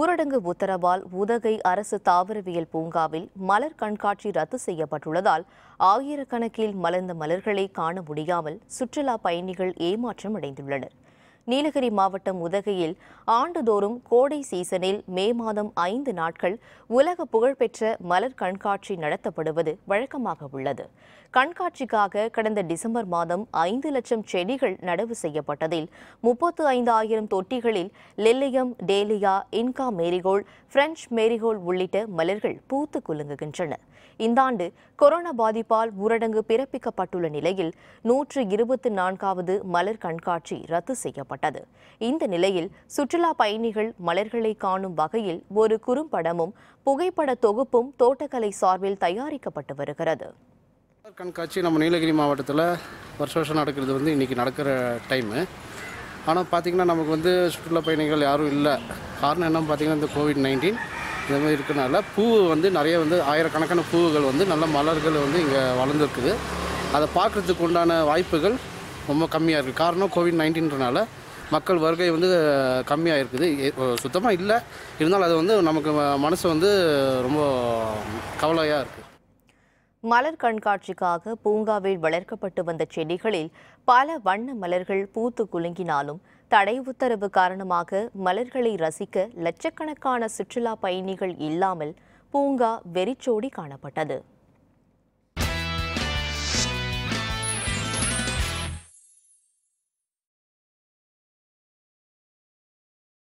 ஊரடங்கு உத்தரவால் உதகை அரசு தாவரவியல் பூங்காவில் மலர் கண்காட்சி ரத்து செய்யப்பட்டுள்ளதால் ஆயிரக்கணக்கில் மலர்ந்த மலர்களை காண முடியாமல் சுற்றுலா பயணிகள் ஏமாற்றம் அடைந்துள்ளனர் நீலகிரி மாவட்டம் உதகையில் ஆண்டுதோறும் கோடை சீசனில் மே மாதம் ஐந்து நாட்கள் உலக புகழ்பெற்ற மலர் கண்காட்சி நடத்தப்படுவது வழக்கமாக உள்ளது கண்காட்சிக்காக கடந்த டிசம்பர் மாதம் ஐந்து லட்சம் செடிகள் நடவு செய்யப்பட்டதில் முப்பத்து ஐந்து ஆயிரம் தொட்டிகளில் lilium dahlia Inca marigold French marigold உள்ளிட்ட மலர்கள் பூத்து குலுங்குகின்றன இந்த ஆண்டு கொரோனா பாதிப்பால் ஊரடங்கு பிறப்பிக்கப்பட்டுள்ள நிலையில் நூற்று இருபத்தி நான்காவது மலர் கண்காட்சி ரத்து செய்யப்பட்டது வெளியிடப்பட்டது இந்த நிலையில் சுற்றுலா பயணிகள் மலர்களை காணும் வகையில் ஒரு குறும்படமும் புகைப்பட தொகுப்பும் தோட்டக்கலை சார்பில் தயாரிக்கப்பட்டு வருகிறது கண்காட்சி நம்ம நீலகிரி மாவட்டத்தில் வருஷ வருஷம் நடக்கிறது வந்து இன்றைக்கி நடக்கிற டைமு ஆனால் பார்த்திங்கன்னா நமக்கு வந்து சுற்றுலா பயணிகள் யாரும் இல்லை காரணம் என்னன்னு பார்த்திங்கன்னா இந்த கோவிட் நைன்டீன் இந்த மாதிரி இருக்கனால பூ வந்து நிறைய வந்து ஆயிரக்கணக்கான பூவுகள் வந்து நல்ல மலர்கள் வந்து இங்கே வளர்ந்துருக்குது அதை பார்க்குறதுக்கு உண்டான வாய்ப்புகள் ரொம்ப கம்மியாக இருக்குது காரணம் கோவிட் நைன்டீன்றனால மக்கள் வருகை வந்து கம்மியாக இருக்குது சுத்தமாக இல்லை இருந்தாலும் அது வந்து நமக்கு மனசு வந்து ரொம்ப கவலையாக இருக்குது மலர் கண்காட்சிக்காக பூங்காவில் வளர்க்கப்பட்டு வந்த செடிகளில் பல வண்ண மலர்கள் பூத்து குலுங்கினாலும் தடை உத்தரவு காரணமாக மலர்களை ரசிக்க லட்சக்கணக்கான சுற்றுலா பயணிகள் இல்லாமல் பூங்கா வெறிச்சோடி காணப்பட்டது